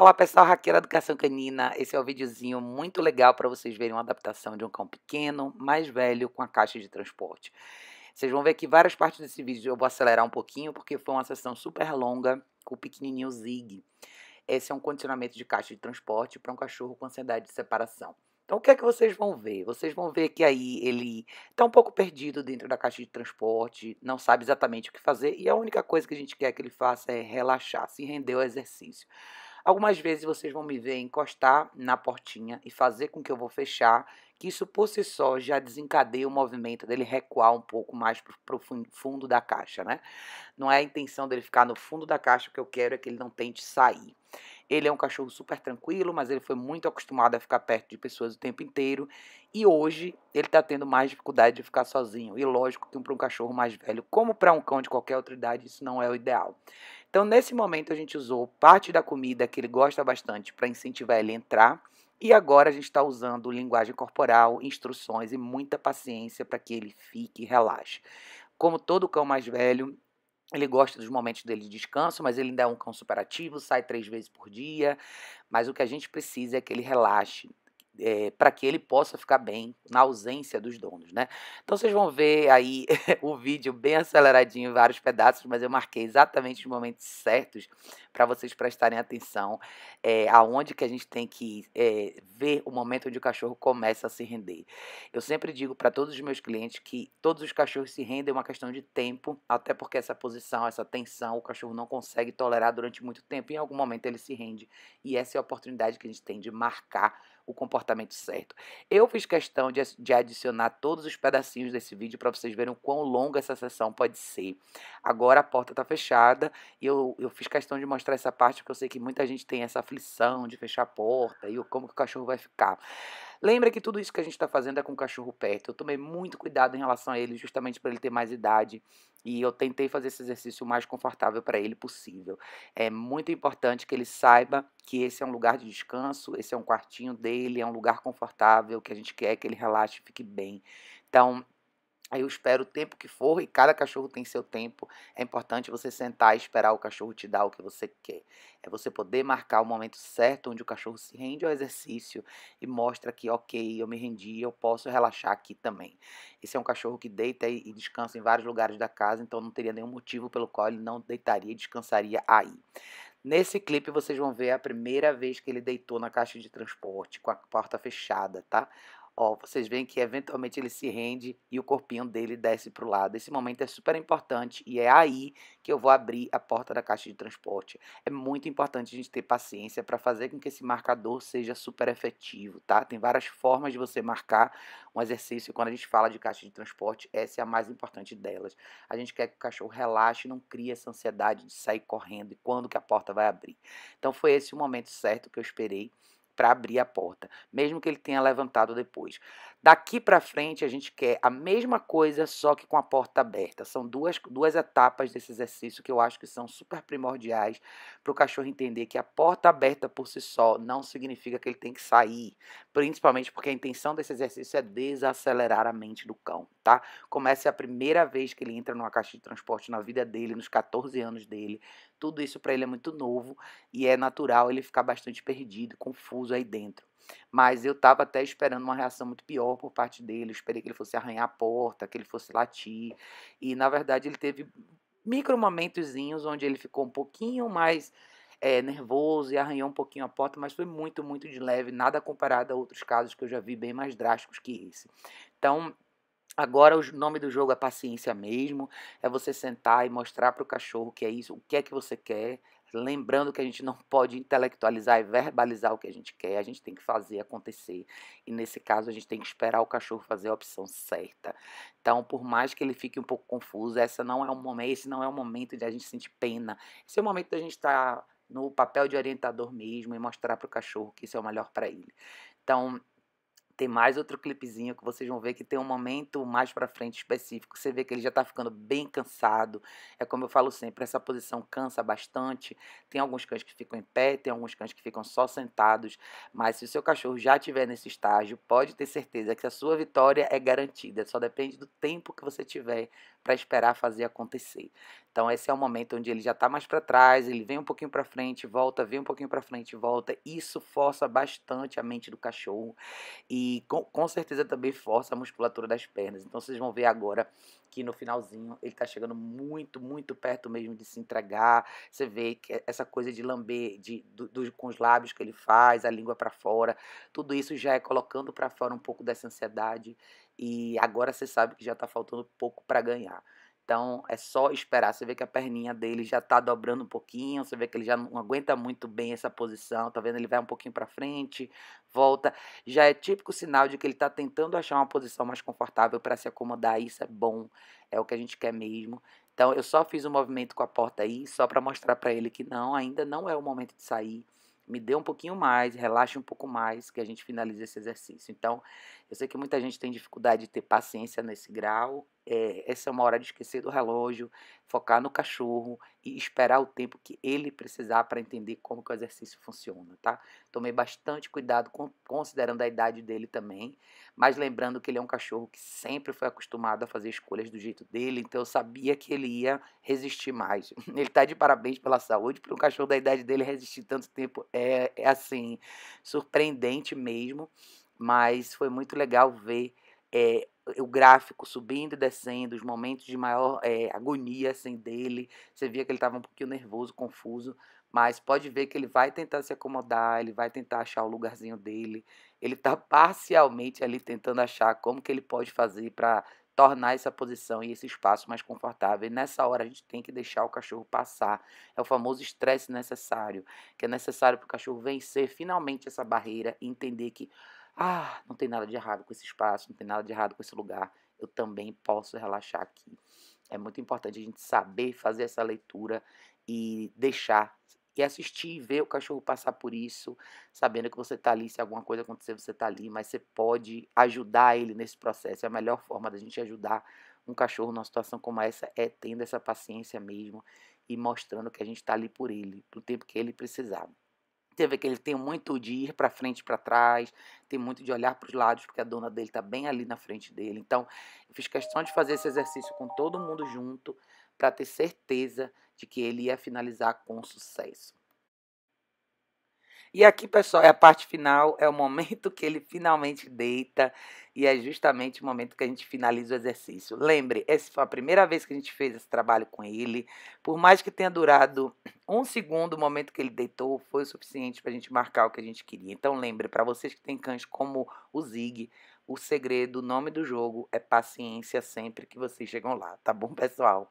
Olá pessoal, Raquel Educação Canina. Esse é um videozinho muito legal para vocês verem uma adaptação de um cão pequeno, mais velho, com a caixa de transporte. Vocês vão ver que várias partes desse vídeo eu vou acelerar um pouquinho, porque foi uma sessão super longa com o pequenininho Zig. Esse é um condicionamento de caixa de transporte para um cachorro com ansiedade de separação. Então, o que é que vocês vão ver? Vocês vão ver que aí ele está um pouco perdido dentro da caixa de transporte, não sabe exatamente o que fazer, e a única coisa que a gente quer que ele faça é relaxar, se render ao exercício. Algumas vezes vocês vão me ver encostar na portinha e fazer com que eu vou fechar, que isso por si só já desencadeia o movimento dele recuar um pouco mais para o fundo da caixa, né? Não é a intenção dele ficar no fundo da caixa, o que eu quero é que ele não tente sair. Ele é um cachorro super tranquilo, mas ele foi muito acostumado a ficar perto de pessoas o tempo inteiro. E hoje ele está tendo mais dificuldade de ficar sozinho. E lógico que para um cachorro mais velho, como para um cão de qualquer outra idade, isso não é o ideal. Então, nesse momento, a gente usou parte da comida que ele gosta bastante para incentivar ele a entrar. E agora a gente está usando linguagem corporal, instruções e muita paciência para que ele fique e relaxe. Como todo cão mais velho, ele gosta dos momentos dele de descanso, mas ele ainda é um cão superativo, sai três vezes por dia. Mas o que a gente precisa é que ele relaxe é, eh, para que ele possa ficar bem na ausência dos donos, né? Então vocês vão ver aí o vídeo bem aceleradinho em vários pedaços, mas eu marquei exatamente os momentos certos para vocês prestarem atenção é, aonde que a gente tem que é, ver o momento onde o cachorro começa a se render. Eu sempre digo para todos os meus clientes que todos os cachorros se rendem é uma questão de tempo, até porque essa posição, essa tensão, o cachorro não consegue tolerar durante muito tempo. Em algum momento ele se rende. E essa é a oportunidade que a gente tem de marcar o comportamento certo. Eu fiz questão de, de adicionar todos os pedacinhos desse vídeo para vocês verem o quão longa essa sessão pode ser. Agora a porta está fechada e eu, eu fiz questão de mostrar mostrar essa parte, porque eu sei que muita gente tem essa aflição de fechar a porta e como que o cachorro vai ficar. Lembra que tudo isso que a gente está fazendo é com o cachorro perto. Eu tomei muito cuidado em relação a ele, justamente para ele ter mais idade. E eu tentei fazer esse exercício o mais confortável para ele possível. É muito importante que ele saiba que esse é um lugar de descanso, esse é um quartinho dele, é um lugar confortável, que a gente quer que ele relaxe e fique bem. Então, Aí eu espero o tempo que for e cada cachorro tem seu tempo. É importante você sentar e esperar o cachorro te dar o que você quer. É você poder marcar o momento certo onde o cachorro se rende ao exercício e mostra que, ok, eu me rendi, eu posso relaxar aqui também. Esse é um cachorro que deita e descansa em vários lugares da casa, então não teria nenhum motivo pelo qual ele não deitaria e descansaria aí. Nesse clipe vocês vão ver a primeira vez que ele deitou na caixa de transporte com a porta fechada, tá? Ó, vocês veem que eventualmente ele se rende e o corpinho dele desce para o lado. Esse momento é super importante e é aí que eu vou abrir a porta da caixa de transporte. É muito importante a gente ter paciência para fazer com que esse marcador seja super efetivo, tá? Tem várias formas de você marcar um exercício. Quando a gente fala de caixa de transporte, essa é a mais importante delas. A gente quer que o cachorro relaxe, não crie essa ansiedade de sair correndo e quando que a porta vai abrir. Então foi esse o momento certo que eu esperei para abrir a porta, mesmo que ele tenha levantado depois. Daqui para frente, a gente quer a mesma coisa, só que com a porta aberta. São duas, duas etapas desse exercício que eu acho que são super primordiais para o cachorro entender que a porta aberta por si só não significa que ele tem que sair, principalmente porque a intenção desse exercício é desacelerar a mente do cão, tá? Começa é a primeira vez que ele entra numa caixa de transporte na vida dele, nos 14 anos dele, tudo isso para ele é muito novo e é natural ele ficar bastante perdido, confuso aí dentro. Mas eu estava até esperando uma reação muito pior por parte dele. Eu esperei que ele fosse arranhar a porta, que ele fosse latir. E, na verdade, ele teve micro momentozinhos onde ele ficou um pouquinho mais é, nervoso e arranhou um pouquinho a porta, mas foi muito, muito de leve, nada comparado a outros casos que eu já vi bem mais drásticos que esse. Então, Agora o nome do jogo é paciência mesmo, é você sentar e mostrar para o cachorro que é isso, o que é que você quer, lembrando que a gente não pode intelectualizar e verbalizar o que a gente quer, a gente tem que fazer acontecer. E nesse caso, a gente tem que esperar o cachorro fazer a opção certa. Então, por mais que ele fique um pouco confuso, essa não é um momento, esse não é o um momento de a gente sentir pena. Esse é o momento da gente estar tá no papel de orientador mesmo e mostrar para o cachorro que isso é o melhor para ele. Então, tem mais outro clipezinho que vocês vão ver que tem um momento mais para frente específico. Você vê que ele já tá ficando bem cansado. É como eu falo sempre, essa posição cansa bastante. Tem alguns cães que ficam em pé, tem alguns cães que ficam só sentados. Mas se o seu cachorro já estiver nesse estágio, pode ter certeza que a sua vitória é garantida. Só depende do tempo que você tiver para esperar fazer acontecer. Então esse é o momento onde ele já está mais para trás, ele vem um pouquinho para frente, volta, vem um pouquinho para frente, volta. Isso força bastante a mente do cachorro e com, com, certeza também força a musculatura das pernas. Então vocês vão ver agora que no finalzinho ele está chegando muito, muito perto mesmo de se entregar. Você vê que essa coisa de lamber de, do, do, com os lábios que ele faz, a língua para fora, tudo isso já é colocando para fora um pouco dessa ansiedade e agora você sabe que já está faltando pouco para ganhar. Então é só esperar. Você vê que a perninha dele já está dobrando um pouquinho, você vê que ele já não aguenta muito bem essa posição, tá vendo? Ele vai um pouquinho para frente, volta. Já é típico sinal de que ele está tentando achar uma posição mais confortável para se acomodar. Isso é bom, é o que a gente quer mesmo. Então eu só fiz um movimento com a porta aí, só para mostrar para ele que não, ainda não é o momento de sair me dê um pouquinho mais, relaxe um pouco mais, que a gente finaliza esse exercício. Então, eu sei que muita gente tem dificuldade de ter paciência nesse grau, é, essa é uma hora de esquecer do relógio, focar no cachorro e esperar o tempo que ele precisar para entender como que o exercício funciona, tá? Tomei bastante cuidado com, considerando a idade dele também, mas lembrando que ele é um cachorro que sempre foi acostumado a fazer escolhas do jeito dele, então eu sabia que ele ia resistir mais. Ele está de parabéns pela saúde, para um cachorro da idade dele resistir tanto tempo é, é assim, surpreendente mesmo, mas foi muito legal ver é, o gráfico subindo e descendo, os momentos de maior é, agonia assim, dele. Você via que ele estava um pouquinho nervoso, confuso, mas pode ver que ele vai tentar se acomodar, ele vai tentar achar o lugarzinho dele. Ele está parcialmente ali tentando achar como que ele pode fazer para tornar essa posição e esse espaço mais confortável. E nessa hora a gente tem que deixar o cachorro passar. É o famoso estresse necessário, que é necessário para o cachorro vencer finalmente essa barreira e entender que ah, não tem nada de errado com esse espaço, não tem nada de errado com esse lugar, eu também posso relaxar aqui. É muito importante a gente saber fazer essa leitura e deixar e assistir e ver o cachorro passar por isso, sabendo que você está ali, se alguma coisa acontecer, você está ali, mas você pode ajudar ele nesse processo. É a melhor forma da gente ajudar um cachorro numa situação como essa é tendo essa paciência mesmo e mostrando que a gente está ali por ele, pro tempo que ele precisar que ele tem muito de ir para frente e para trás, tem muito de olhar para os lados, porque a dona dele está bem ali na frente dele. Então, eu fiz questão de fazer esse exercício com todo mundo junto, para ter certeza de que ele ia finalizar com sucesso. E aqui, pessoal, é a parte final, é o momento que ele finalmente deita e é justamente o momento que a gente finaliza o exercício. Lembre, essa foi a primeira vez que a gente fez esse trabalho com ele. Por mais que tenha durado um segundo, o momento que ele deitou foi o suficiente para a gente marcar o que a gente queria. Então, lembre, para vocês que têm cães como o Zig, o segredo, o nome do jogo é paciência sempre que vocês chegam lá, tá bom, pessoal?